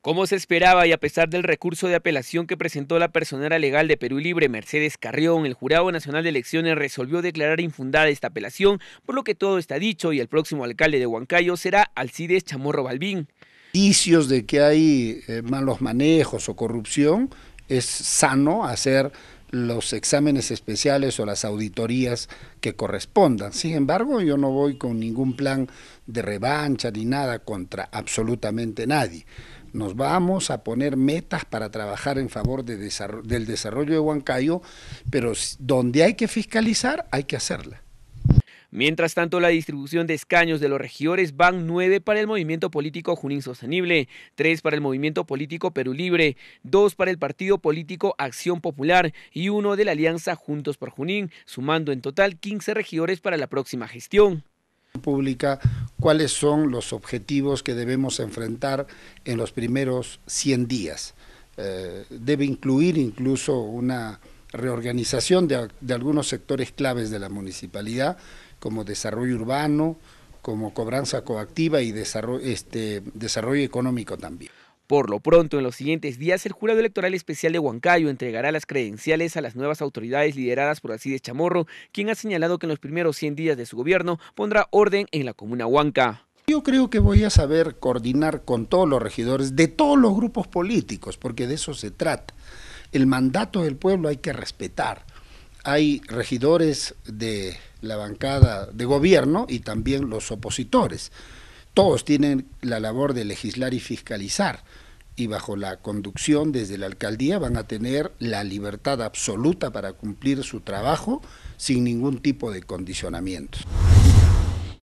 Como se esperaba y a pesar del recurso de apelación que presentó la personera legal de Perú Libre, Mercedes Carrión, el Jurado Nacional de Elecciones resolvió declarar infundada esta apelación, por lo que todo está dicho y el próximo alcalde de Huancayo será Alcides Chamorro Balbín. Indicios de que hay eh, malos manejos o corrupción, es sano hacer los exámenes especiales o las auditorías que correspondan. Sin embargo, yo no voy con ningún plan de revancha ni nada contra absolutamente nadie. Nos vamos a poner metas para trabajar en favor del desarrollo de Huancayo, pero donde hay que fiscalizar, hay que hacerla. Mientras tanto, la distribución de escaños de los regidores van nueve para el movimiento político Junín Sostenible, tres para el movimiento político Perú Libre, dos para el partido político Acción Popular y uno de la alianza Juntos por Junín, sumando en total 15 regidores para la próxima gestión pública cuáles son los objetivos que debemos enfrentar en los primeros 100 días. Eh, debe incluir incluso una reorganización de algunos sectores claves de la municipalidad como desarrollo urbano, como cobranza coactiva y desarrollo, este, desarrollo económico también. Por lo pronto, en los siguientes días, el Jurado Electoral Especial de Huancayo entregará las credenciales a las nuevas autoridades lideradas por Alcides Chamorro, quien ha señalado que en los primeros 100 días de su gobierno pondrá orden en la comuna Huanca. Yo creo que voy a saber coordinar con todos los regidores de todos los grupos políticos, porque de eso se trata. El mandato del pueblo hay que respetar. Hay regidores de la bancada de gobierno y también los opositores. Todos tienen la labor de legislar y fiscalizar y bajo la conducción desde la alcaldía van a tener la libertad absoluta para cumplir su trabajo sin ningún tipo de condicionamiento.